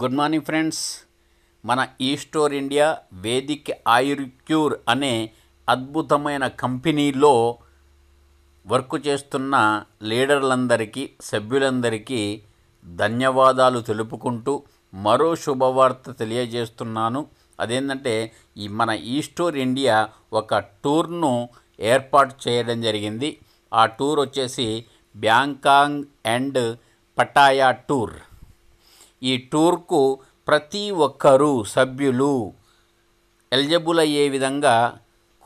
good morning friends మన ఈస్టోర్ India Vedic ఆయుర్క్యూర్ అనే అద్భుతమైన కంపెనీలో వర్క్ చేస్తున్న లీడర్లందరికీ సభ్యులందరికీ ధన్యవాదాలు తెలుపుకుంటూ మరో శుభవార్త తెలియజేస్తున్నాను అదేంటంటే ఈ మన ఈస్టోర్ ఇండియా ఒక టూర్ను ఏర్పాటు చేయడం జరిగింది ఆ టూర్ వచ్చేసి బ్యాంకాంగ్ అండ్ పటాయా టూర్ ఈ టూర్కు ప్రతి ఒక్కరూ సభ్యులు ఎలిజిబుల్ అయ్యే విధంగా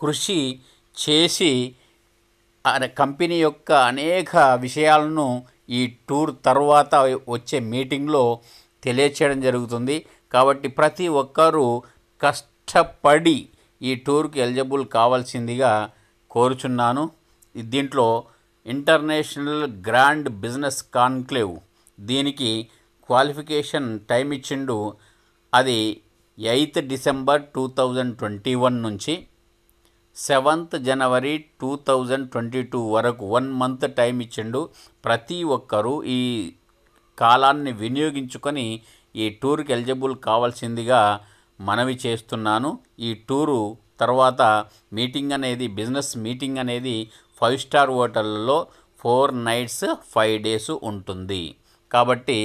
కృషి చేసి కంపెనీ యొక్క అనేక విషయాలను ఈ టూర్ తర్వాత వచ్చే మీటింగ్లో తెలియచేయడం జరుగుతుంది కాబట్టి ప్రతి ఒక్కరూ కష్టపడి ఈ టూర్కి ఎలిజిబుల్ కావాల్సిందిగా కోరుచున్నాను దీంట్లో ఇంటర్నేషనల్ గ్రాండ్ బిజినెస్ కాన్క్లేవ్ దీనికి క్వాలిఫికేషన్ టైం ఇచ్చిండు అది eighth December two thousand twenty one నుంచి సెవెంత్ జనవరి టూ థౌజండ్ ట్వంటీ టూ వరకు వన్ మంత్ టైం ఇచ్చిండు ప్రతి ఒక్కరూ ఈ కాలాన్ని వినియోగించుకొని ఈ టూర్కి ఎలిజిబుల్ కావాల్సిందిగా మనవి చేస్తున్నాను ఈ టూరు తర్వాత మీటింగ్ అనేది బిజినెస్ మీటింగ్ అనేది ఫైవ్ స్టార్ హోటల్లో ఫోర్ నైట్స్ ఫైవ్ డేస్ ఉంటుంది కాబట్టి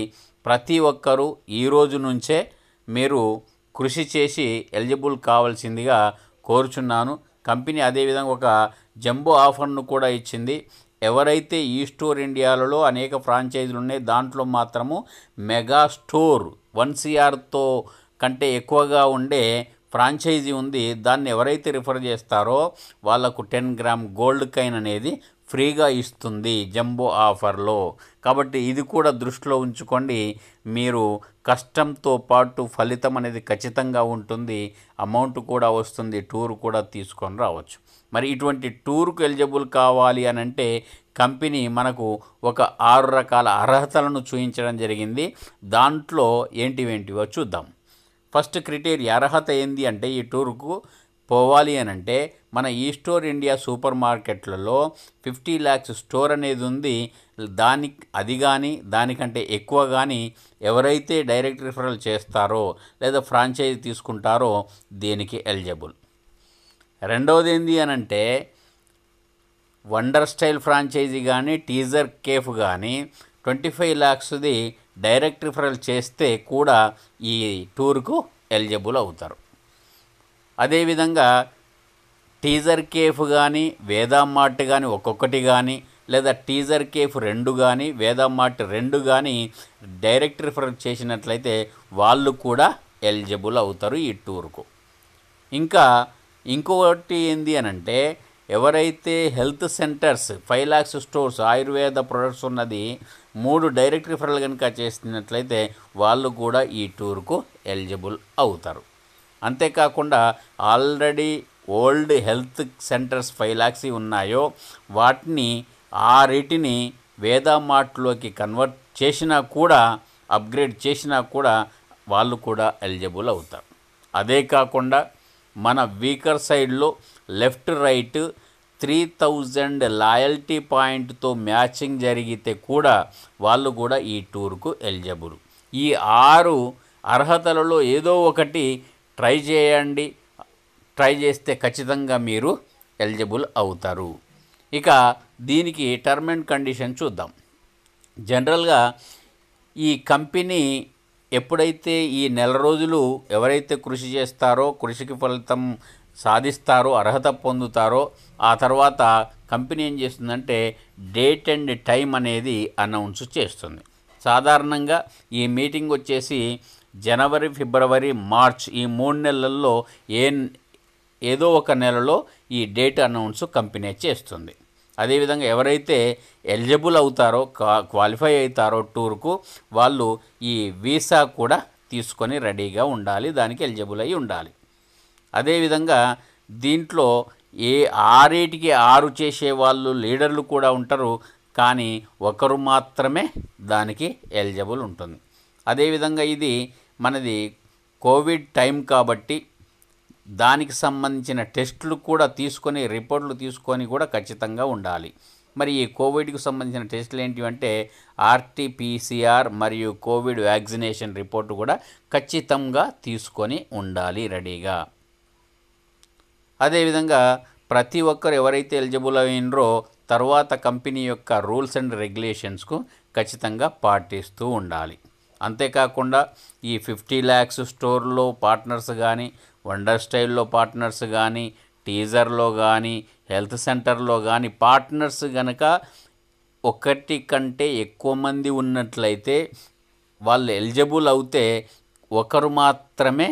ప్రతి ఒక్కరూ ఈరోజు నుంచే మీరు కృషి చేసి ఎలిజిబుల్ కావాల్సిందిగా కోరుచున్నాను కంపెనీ అదేవిధంగా ఒక జంబో ఆఫర్ను కూడా ఇచ్చింది ఎవరైతే ఈ స్టోర్ ఇండియాలలో అనేక ఫ్రాంచైజీలు ఉన్నాయి దాంట్లో మాత్రము మెగా స్టోర్ వన్ సిఆర్తో కంటే ఎక్కువగా ఉండే ఫ్రాంచైజీ ఉంది దాన్ని ఎవరైతే రిఫర్ చేస్తారో వాళ్లకు టెన్ గ్రామ్ గోల్డ్ కైన్ అనేది ఫ్రీగా ఇస్తుంది జంబో ఆఫర్లో కాబట్టి ఇది కూడా దృష్టిలో ఉంచుకోండి మీరు కష్టంతో పాటు ఫలితం అనేది ఖచ్చితంగా ఉంటుంది అమౌంట్ కూడా వస్తుంది టూర్ కూడా తీసుకొని రావచ్చు మరి ఇటువంటి టూర్కు ఎలిజిబుల్ కావాలి అని అంటే కంపెనీ మనకు ఒక ఆరు రకాల అర్హతలను చూపించడం జరిగింది దాంట్లో ఏంటివేంటివో చూద్దాం ఫస్ట్ క్రిటేరియా అర్హత ఏంది అంటే ఈ టూర్కు పోవాలి అని అంటే మన ఈ స్టోర్ ఇండియా సూపర్ మార్కెట్లలో ఫిఫ్టీ ల్యాక్స్ స్టోర్ అనేది ఉంది దాని అది కానీ దానికంటే ఎక్కువ కానీ ఎవరైతే డైరెక్ట్ రిఫరల్ చేస్తారో లేదా ఫ్రాంచైజీ తీసుకుంటారో దీనికి ఎలిజిబుల్ రెండవది ఏంటి అని అంటే వండర్ స్టైల్ ఫ్రాంచైజీ కానీ టీజర్ కేఫ్ కానీ ట్వంటీ ఫైవ్ ల్యాక్స్ది డైరెక్ట్ రిఫరల్ చేస్తే కూడా ఈ టూర్కు ఎలిజిబుల్ అవుతారు అదేవిధంగా టీజర్ కేఫ్ కానీ వేదా మార్ట్ కానీ ఒక్కొక్కటి కానీ లేదా టీజర్ కేఫ్ రెండు కానీ వేదా మార్ట్ రెండు కానీ డైరెక్ట్ రిఫర్ చేసినట్లయితే వాళ్ళు కూడా ఎలిజిబుల్ అవుతారు ఈ టూర్కు ఇంకా ఇంకొకటి ఏంది అని అంటే ఎవరైతే health centres five lakhs stores Ayurveda products ఉన్నది మూడు డైరెక్ట్ రిఫరల్ కనుక చేసినట్లయితే వాళ్ళు కూడా ఈ టూర్కు ఎలిజిబుల్ అవుతారు అంతేకాకుండా already old health centres five lakhs ఉన్నాయో వాటిని ఆ రేటిని వేదా కన్వర్ట్ చేసినా కూడా అప్గ్రేడ్ చేసినా కూడా వాళ్ళు కూడా ఎలిజిబుల్ అవుతారు అదే కాకుండా మన వీకర్ సైడ్లో left right three thousand loyalty పాయింట్తో మ్యాచింగ్ జరిగితే కూడా వాళ్ళు కూడా ఈ టూర్కు ఎలిజిబుల్ ఈ ఆరు అర్హతలలో ఏదో ఒకటి ట్రై చేయండి ట్రై చేస్తే ఖచ్చితంగా మీరు ఎలిజిబుల్ అవుతారు ఇక దీనికి టర్మ్ అండ్ కండిషన్ చూద్దాం జనరల్గా ఈ కంపెనీ ఎప్పుడైతే ఈ నెల రోజులు ఎవరైతే కృషి చేస్తారో కృషికి ఫలితం సాధిస్తారో అర్హత పొందుతారో ఆ తర్వాత కంపెనీ ఏం చేస్తుందంటే డేట్ అండ్ టైం అనేది అనౌన్స్ చేస్తుంది సాధారణంగా ఈ మీటింగ్ వచ్చేసి జనవరి ఫిబ్రవరి మార్చ్ ఈ మూడు నెలల్లో ఏ ఏదో ఒక నెలలో ఈ డేట్ అనౌన్స్ కంపెనీ చేస్తుంది అదేవిధంగా ఎవరైతే ఎలిజిబుల్ అవుతారో క్వాలిఫై అవుతారో టూర్కు వాళ్ళు ఈ వీసా కూడా తీసుకొని రెడీగా ఉండాలి దానికి ఎలిజిబుల్ అయి ఉండాలి అదేవిధంగా దీంట్లో ఏ ఆరేటికి ఆరు చేసే వాళ్ళు లీడర్లు కూడా ఉంటారు కానీ ఒకరు మాత్రమే దానికి ఎలిజిబుల్ ఉంటుంది అదేవిధంగా ఇది మనది కోవిడ్ టైం కాబట్టి దానికి సంబంధించిన టెస్టులు కూడా తీసుకొని రిపోర్ట్లు తీసుకొని కూడా ఖచ్చితంగా ఉండాలి మరి ఈ కోవిడ్కు సంబంధించిన టెస్టులు ఏంటి అంటే ఆర్టీపీసీఆర్ మరియు కోవిడ్ వ్యాక్సినేషన్ రిపోర్టు కూడా ఖచ్చితంగా తీసుకొని ఉండాలి రెడీగా అదేవిధంగా ప్రతి ఒక్కరు ఎవరైతే ఎలిజిబుల్ అయినరో తర్వాత కంపెనీ యొక్క రూల్స్ అండ్ రెగ్యులేషన్స్కు ఖచ్చితంగా పాటిస్తూ ఉండాలి అంతేకాకుండా ఈ ఫిఫ్టీ ల్యాక్స్ స్టోర్లో పార్ట్నర్స్ కానీ వండర్ స్టైల్లో పార్ట్నర్స్ కానీ టీజర్లో కానీ హెల్త్ సెంటర్లో కానీ పార్ట్నర్స్ కనుక ఒకటి కంటే ఎక్కువ మంది ఉన్నట్లయితే వాళ్ళు ఎలిజిబుల్ అవుతే ఒకరు మాత్రమే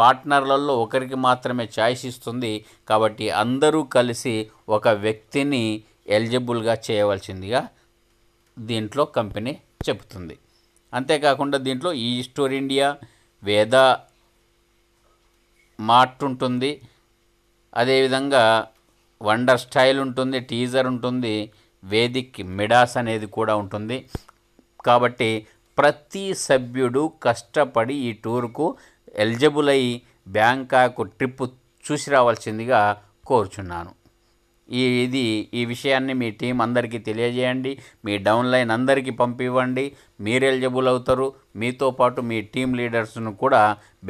పార్ట్నర్లలో ఒకరికి మాత్రమే ఛాయిస్ ఇస్తుంది కాబట్టి అందరూ కలిసి ఒక వ్యక్తిని ఎలిజిబుల్గా చేయవలసిందిగా దీంట్లో కంపెనీ చెబుతుంది అంతేకాకుండా దీంట్లో ఈ స్టోర్ ఇండియా వేద మార్ట్ ఉంటుంది అదేవిధంగా వండర్ స్టైల్ ఉంటుంది టీజర్ ఉంటుంది వేదిక్ మిడాస్ అనేది కూడా ఉంటుంది కాబట్టి ప్రతి సభ్యుడు కష్టపడి ఈ టూర్కు ఎలిజిబుల్ అయ్యి బ్యాంకాక్ ట్రిప్ చూసి రావాల్సిందిగా కోరుచున్నాను ఈ ఇది ఈ విషయాన్ని మీ టీం అందరికీ తెలియజేయండి మీ డౌన్లైన్ అందరికీ పంపివ్వండి మీరు ఎలిజిబుల్ అవుతారు మీతో పాటు మీ టీం లీడర్స్ను కూడా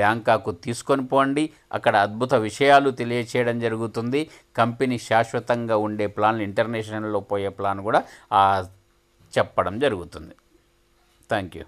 బ్యాంకాకు తీసుకొని పోండి అక్కడ అద్భుత విషయాలు తెలియచేయడం జరుగుతుంది కంపెనీ శాశ్వతంగా ఉండే ప్లాన్ ఇంటర్నేషనల్లో పోయే ప్లాన్ కూడా చెప్పడం జరుగుతుంది థ్యాంక్ యూ